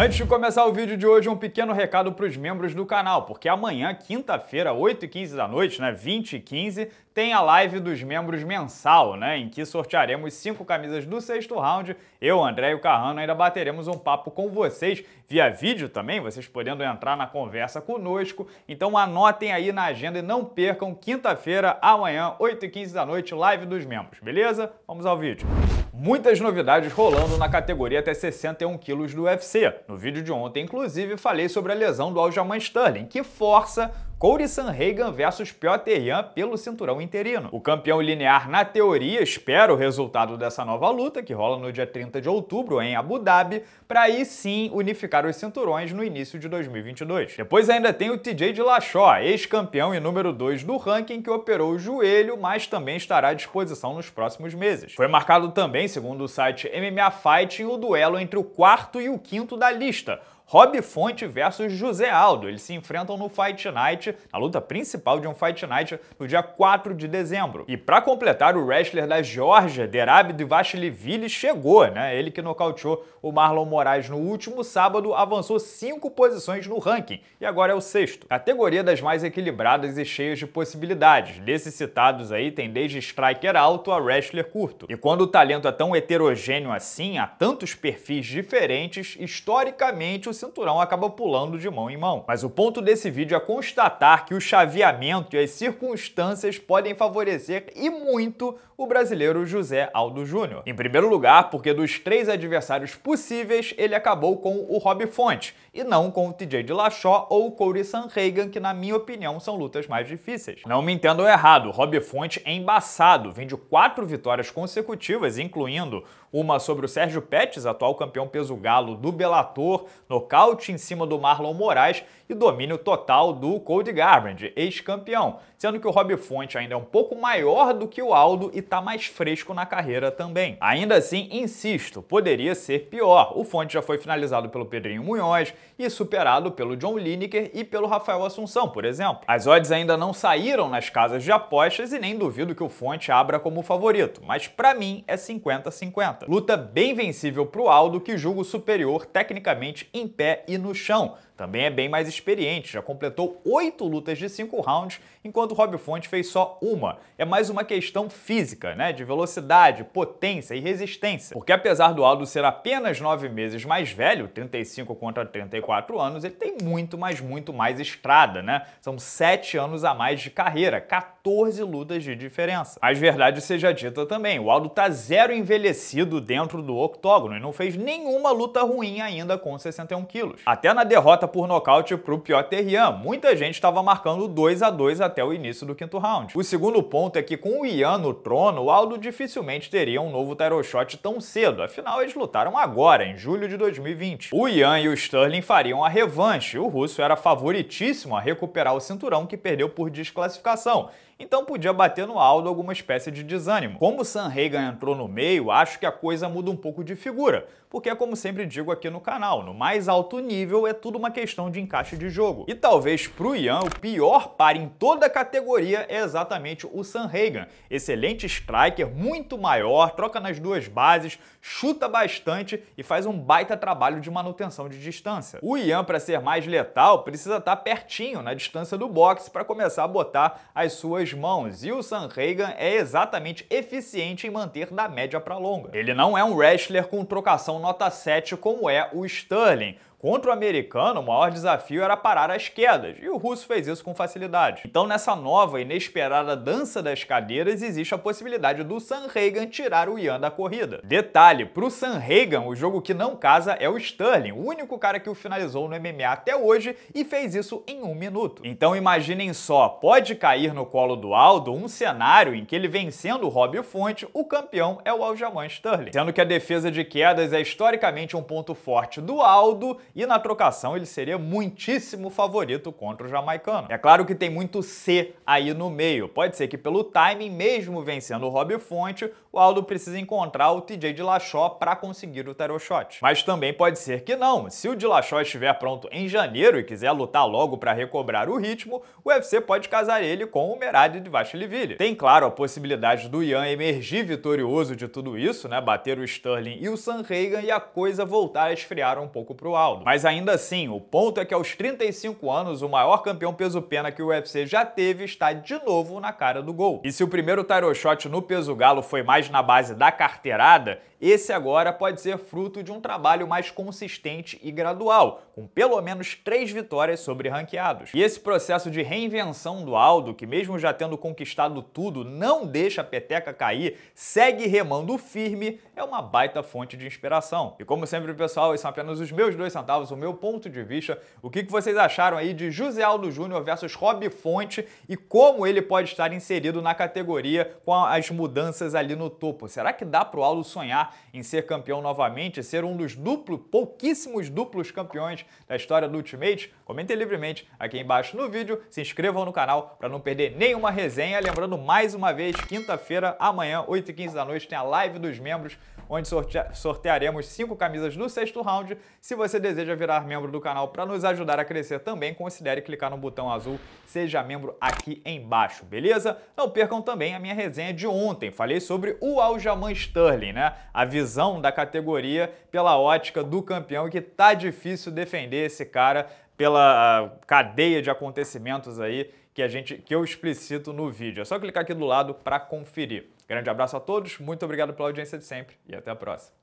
Antes de começar o vídeo de hoje, um pequeno recado para os membros do canal, porque amanhã, quinta-feira, 8h15 da noite, né, 20h15, tem a live dos membros mensal, né, em que sortearemos cinco camisas do sexto round. Eu, André e o Carrano ainda bateremos um papo com vocês via vídeo também, vocês podendo entrar na conversa conosco. Então anotem aí na agenda e não percam quinta-feira, amanhã, 8h15 da noite, live dos membros, beleza? Vamos ao vídeo. Muitas novidades rolando na categoria até 61 quilos do UFC. No vídeo de ontem, inclusive, falei sobre a lesão do Aljamain Sterling, que força Cody Sanhagen versus Piotr Jan pelo cinturão interino. O campeão linear, na teoria, espera o resultado dessa nova luta, que rola no dia 30 de outubro em Abu Dhabi, para aí sim unificar os cinturões no início de 2022. Depois ainda tem o TJ De Dillashaw, ex-campeão e número 2 do ranking, que operou o joelho, mas também estará à disposição nos próximos meses. Foi marcado também, segundo o site MMA Fighting, o duelo entre o quarto e o quinto da lista, Rob Fonte versus José Aldo. Eles se enfrentam no Fight Night, na luta principal de um Fight Night, no dia 4 de dezembro. E para completar, o wrestler da Georgia, Derab Dvashilivili, chegou, né? Ele que nocauteou o Marlon Moraes no último sábado, avançou cinco posições no ranking e agora é o sexto. Categoria das mais equilibradas e cheias de possibilidades. Desses citados aí, tem desde striker alto a wrestler curto. E quando o talento é tão heterogêneo assim, há tantos perfis diferentes, historicamente o cinturão acaba pulando de mão em mão. Mas o ponto desse vídeo é constatar que o chaveamento e as circunstâncias podem favorecer e muito o brasileiro José Aldo Júnior. Em primeiro lugar, porque dos três adversários possíveis, ele acabou com o Rob Fonte, e não com o TJ Dillashaw ou o Corey Sanhagen, que na minha opinião são lutas mais difíceis. Não me entendam errado, Rob Fonte é embaçado, vem de quatro vitórias consecutivas, incluindo uma sobre o Sérgio Pettis, atual campeão peso galo do Bellator, nocaute em cima do Marlon Moraes e domínio total do Cody Garbrandt, ex-campeão, sendo que o Rob Fonte ainda é um pouco maior do que o Aldo e tá mais fresco na carreira também. Ainda assim, insisto, poderia ser pior. O Fonte já foi finalizado pelo Pedrinho Munhoz e superado pelo John Lineker e pelo Rafael Assunção, por exemplo. As odds ainda não saíram nas casas de apostas e nem duvido que o Fonte abra como favorito, mas para mim é 50-50. Luta bem vencível para o Aldo, que julga o superior tecnicamente em pé e no chão. Também é bem mais experiente, já completou oito lutas de cinco rounds, enquanto Rob Fonte fez só uma. É mais uma questão física, né? De velocidade, potência e resistência. Porque apesar do Aldo ser apenas nove meses mais velho, 35 contra 34 anos, ele tem muito, mas muito mais estrada, né? São sete anos a mais de carreira, 14 lutas de diferença. Mas verdade seja dita também, o Aldo tá zero envelhecido destruído dentro do octógono e não fez nenhuma luta ruim ainda com 61 quilos. Até na derrota por nocaute pro Piotr Jan, muita gente estava marcando 2 a 2 até o início do quinto round. O segundo ponto é que com o Ian no trono, o Aldo dificilmente teria um novo title shot tão cedo, afinal eles lutaram agora, em julho de 2020. O Ian e o Sterling fariam a revanche, o russo era favoritíssimo a recuperar o cinturão que perdeu por desclassificação, então podia bater no Aldo alguma espécie de desânimo. Como Sam Reagan entrou no meio, acho que a coisa muda um pouco de figura, porque é como sempre digo aqui no canal, no mais alto nível é tudo uma questão de encaixe de jogo. E talvez pro Ian o pior par em toda a categoria é exatamente o Sam Reagan. Excelente striker, muito maior, troca nas duas bases, chuta bastante e faz um baita trabalho de manutenção de distância. O Ian, para ser mais letal, precisa estar tá pertinho na distância do boxe para começar a botar as suas duas mãos e o Sam Reagan é exatamente eficiente em manter da média para longa. Ele não é um wrestler com trocação nota 7 como é o Sterling, Contra o americano, o maior desafio era parar as quedas, e o russo fez isso com facilidade. Então, nessa nova e inesperada dança das cadeiras, existe a possibilidade do Reagan tirar o Ian da corrida. Detalhe, pro Reagan, o jogo que não casa é o Sterling, o único cara que o finalizou no MMA até hoje e fez isso em um minuto. Então imaginem só, pode cair no colo do Aldo um cenário em que ele vencendo o Rob Fonte, o campeão é o Aljamain Sterling. Sendo que a defesa de quedas é historicamente um ponto forte do Aldo e na trocação ele seria muitíssimo favorito contra o jamaicano. É claro que tem muito C aí no meio. Pode ser que pelo timing, mesmo vencendo o Rob Fonte, o Aldo precise encontrar o TJ Dillashaw para conseguir o tarot shot. Mas também pode ser que não. Se o Dillashaw estiver pronto em janeiro e quiser lutar logo para recobrar o ritmo, o UFC pode casar ele com o Merad de Vashliville. Tem claro a possibilidade do Ian emergir vitorioso de tudo isso, né? Bater o Sterling e o San Reagan e a coisa voltar a esfriar um pouco pro Aldo. Mas ainda assim, o ponto é que aos 35 anos, o maior campeão peso-pena que o UFC já teve está de novo na cara do gol. E se o primeiro title shot no peso galo foi mais na base da carteirada, esse agora pode ser fruto de um trabalho mais consistente e gradual, com pelo menos três vitórias sobre ranqueados. E esse processo de reinvenção do Aldo, que mesmo já tendo conquistado tudo, não deixa a peteca cair, segue remando firme, é uma baita fonte de inspiração. E como sempre, pessoal, esses são apenas os meus dois centavos, o meu ponto de vista. O que vocês acharam aí de José Aldo Júnior versus Rob Fonte e como ele pode estar inserido na categoria com as mudanças ali no topo? Será que dá pro Aldo sonhar em ser campeão novamente, ser um dos duplos, pouquíssimos duplos campeões da história do Ultimate? Comentem livremente aqui embaixo no vídeo, se inscrevam no canal para não perder nenhuma resenha. Lembrando mais uma vez, quinta-feira, amanhã, 8h15 da noite, tem a live dos membros, onde sortearemos cinco camisas do sexto round. Se você deseja virar membro do canal para nos ajudar a crescer também, considere clicar no botão azul Seja Membro aqui embaixo, beleza? Não percam também a minha resenha de ontem. Falei sobre o Aljamain Sterling, né? a visão da categoria pela ótica do campeão, que tá difícil defender esse cara pela ah, cadeia de acontecimentos aí que a gente que eu explicito no vídeo. É só clicar aqui do lado para conferir. Grande abraço a todos, muito obrigado pela audiência de sempre e até a próxima.